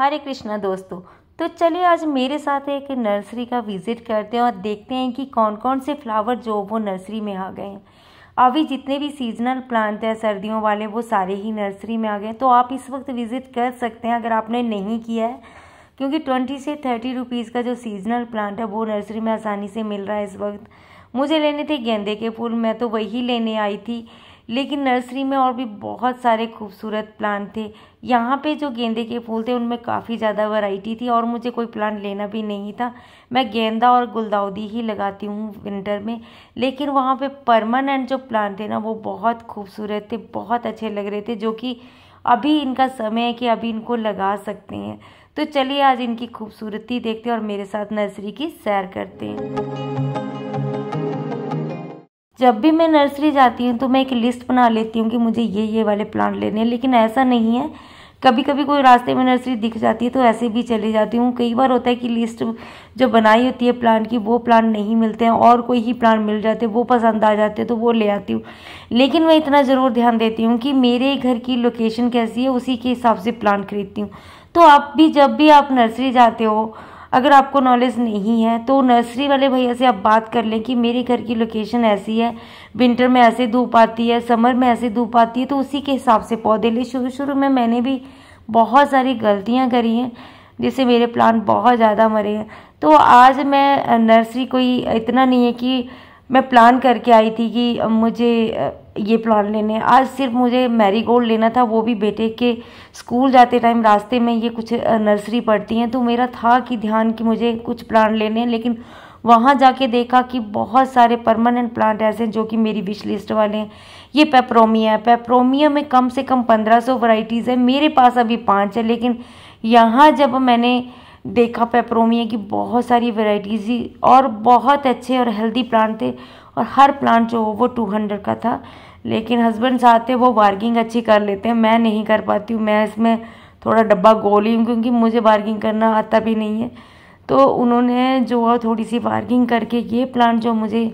हरे कृष्णा दोस्तों तो चलिए आज मेरे साथ एक नर्सरी का विज़िट करते हैं और देखते हैं कि कौन कौन से फ्लावर जो वो नर्सरी में आ गए हैं अभी जितने भी सीजनल प्लांट हैं सर्दियों वाले वो सारे ही नर्सरी में आ गए तो आप इस वक्त विज़िट कर सकते हैं अगर आपने नहीं किया है क्योंकि ट्वेंटी से थर्टी रुपीज़ का जो सीजनल प्लांट है वो नर्सरी में आसानी से मिल रहा है इस वक्त मुझे लेने थे गेंदे के फूल मैं तो वही लेने आई थी लेकिन नर्सरी में और भी बहुत सारे खूबसूरत प्लांट थे यहाँ पे जो गेंदे के फूल थे उनमें काफ़ी ज़्यादा वैरायटी थी और मुझे कोई प्लांट लेना भी नहीं था मैं गेंदा और गुलदाउदी ही लगाती हूँ विंटर में लेकिन वहाँ पे परमानेंट जो प्लांट थे ना वो बहुत खूबसूरत थे बहुत अच्छे लग रहे थे जो कि अभी इनका समय है कि अभी इनको लगा सकते हैं तो चलिए आज इनकी खूबसूरती देखते हैं और मेरे साथ नर्सरी की सैर करते हैं जब भी मैं नर्सरी जाती हूँ तो मैं एक लिस्ट बना लेती हूँ कि मुझे ये ये वाले प्लांट लेने हैं लेकिन ऐसा नहीं है कभी कभी कोई रास्ते में नर्सरी दिख जाती है तो ऐसे भी चले जाती हूँ कई बार होता है कि लिस्ट जो बनाई होती है प्लांट की वो प्लांट नहीं मिलते हैं और कोई ही प्लांट मिल जाते हैं वो पसंद आ जाते हैं तो वो ले आती हूँ लेकिन मैं इतना ज़रूर ध्यान देती हूँ कि मेरे घर की लोकेशन कैसी है उसी के हिसाब से प्लांट खरीदती हूँ तो आप भी जब भी आप नर्सरी जाते हो अगर आपको नॉलेज नहीं है तो नर्सरी वाले भैया से आप बात कर लें कि मेरे घर की लोकेशन ऐसी है विंटर में ऐसे धूप आती है समर में ऐसे धूप आती है तो उसी के हिसाब से पौधे ले शुरू शुरू में मैंने भी बहुत सारी गलतियाँ करी हैं जिससे मेरे प्लान बहुत ज़्यादा मरे हैं तो आज मैं नर्सरी कोई इतना नहीं है कि मैं प्लान करके आई थी कि मुझे ये प्लान लेने आज सिर्फ मुझे मैरी गोल्ड लेना था वो भी बेटे के स्कूल जाते टाइम रास्ते में ये कुछ नर्सरी पड़ती हैं तो मेरा था कि ध्यान कि मुझे कुछ प्लान लेने हैं लेकिन वहाँ जाके देखा कि बहुत सारे परमानेंट प्लांट ऐसे हैं जो कि मेरी विश लिस्ट वाले हैं ये पेप्रोमिया है पेप्रोमिया में कम से कम पंद्रह सौ वराइटीज़ है मेरे पास अभी पाँच है लेकिन यहाँ जब मैंने देखा पेपरोमिया की बहुत सारी वेराइटीज़ और बहुत अच्छे और हेल्दी प्लांट थे और हर प्लांट जो हो वो टू हंड्रेड का था लेकिन हस्बैंड साथ थे वो बार्गिंग अच्छी कर लेते हैं मैं नहीं कर पाती हूँ मैं इसमें थोड़ा डब्बा गोली हूँ क्योंकि मुझे बार्गिंग करना आता भी नहीं है तो उन्होंने जो थोड़ी सी बार्गिंग करके ये प्लांट जो मुझे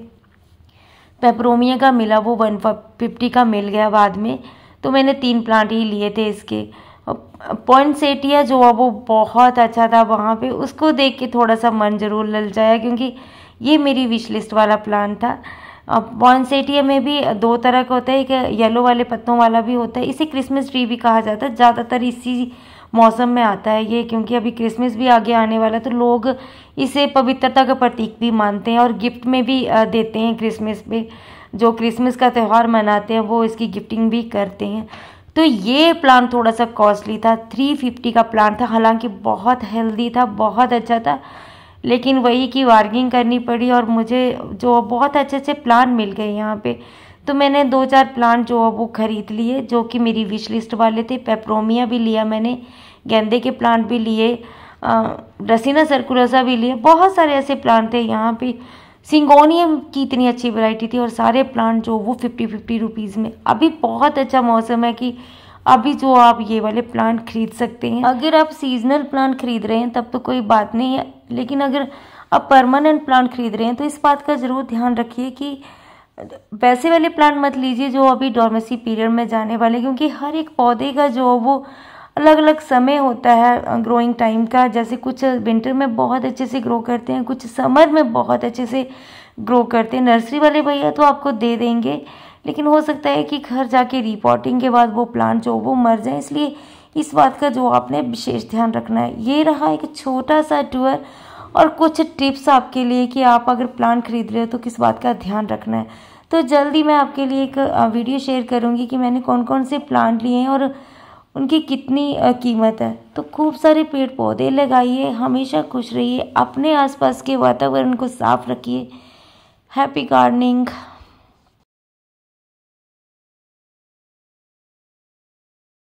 पेपरोमिया का मिला वो वन फिफ्टी का मिल गया बाद में तो मैंने तीन प्लांट ही लिए थे इसके पॉइंट सेटिया जो है वो बहुत अच्छा था वहाँ पे उसको देख के थोड़ा सा मन जरूर जाया क्योंकि ये मेरी विश लिस्ट वाला प्लान था पॉइंट सेटिया में भी दो तरह का होता है एक येलो वाले पत्तों वाला भी होता है इसे क्रिसमस ट्री भी कहा जाता है ज़्यादातर इसी मौसम में आता है ये क्योंकि अभी क्रिसमस भी आगे आने वाला है तो लोग इसे पवित्रता का प्रतीक भी मानते हैं और गिफ्ट में भी देते हैं क्रिसमस पे जो क्रिसमस का त्यौहार मनाते हैं वो इसकी गिफ्टिंग भी करते हैं तो ये प्लान थोड़ा सा कॉस्टली था थ्री फिफ्टी का प्लान था हालांकि बहुत हेल्दी था बहुत अच्छा था लेकिन वही कि वार्गिंग करनी पड़ी और मुझे जो बहुत अच्छे अच्छे प्लान मिल गए यहाँ पे तो मैंने दो चार प्लान जो वो ख़रीद लिए जो कि मेरी विश लिस्ट वाले थे पेप्रोमिया भी लिया मैंने गेंदे के प्लांट भी लिए रसीना सरकुलसा भी लिए बहुत सारे ऐसे प्लांट थे यहाँ पे सिंगोनियम की इतनी अच्छी वैरायटी थी और सारे प्लांट जो वो फिफ्टी फिफ्टी रुपीज़ में अभी बहुत अच्छा मौसम है कि अभी जो आप ये वाले प्लांट खरीद सकते हैं अगर आप सीजनल प्लांट खरीद रहे हैं तब तो कोई बात नहीं है लेकिन अगर आप परमानेंट प्लांट खरीद रहे हैं तो इस बात का ज़रूर ध्यान रखिए कि वैसे वाले प्लांट मत लीजिए जो अभी डोमेसी पीरियड में जाने वाले क्योंकि हर एक पौधे का जो वो अलग अलग समय होता है ग्रोइंग टाइम का जैसे कुछ विंटर में बहुत अच्छे से ग्रो करते हैं कुछ समर में बहुत अच्छे से ग्रो करते हैं नर्सरी वाले भैया तो आपको दे देंगे लेकिन हो सकता है कि घर जाके रिपोर्टिंग के बाद वो प्लांट जो वो मर जाए इसलिए इस बात का जो आपने विशेष ध्यान रखना है ये रहा एक छोटा सा टूर और कुछ टिप्स आपके लिए कि आप अगर प्लांट खरीद रहे हो तो किस बात का ध्यान रखना है तो जल्दी मैं आपके लिए एक वीडियो शेयर करूँगी कि मैंने कौन कौन से प्लांट लिए हैं और उनकी कितनी कीमत है तो खूब सारे पेड़ पौधे लगाइए हमेशा खुश रहिए अपने आसपास के वातावरण को साफ रखिए हैप्पी गार्डनिंग